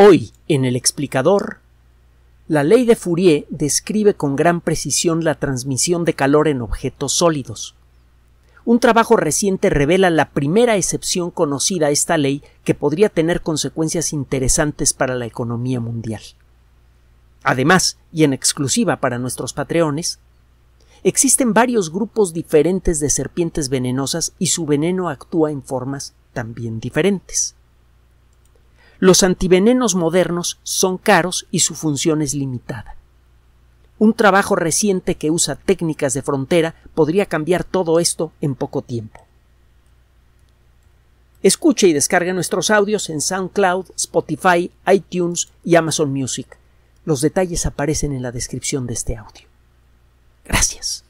Hoy, en el explicador, la ley de Fourier describe con gran precisión la transmisión de calor en objetos sólidos. Un trabajo reciente revela la primera excepción conocida a esta ley que podría tener consecuencias interesantes para la economía mundial. Además, y en exclusiva para nuestros patreones, existen varios grupos diferentes de serpientes venenosas y su veneno actúa en formas también diferentes. Los antivenenos modernos son caros y su función es limitada. Un trabajo reciente que usa técnicas de frontera podría cambiar todo esto en poco tiempo. Escuche y descargue nuestros audios en SoundCloud, Spotify, iTunes y Amazon Music. Los detalles aparecen en la descripción de este audio. Gracias.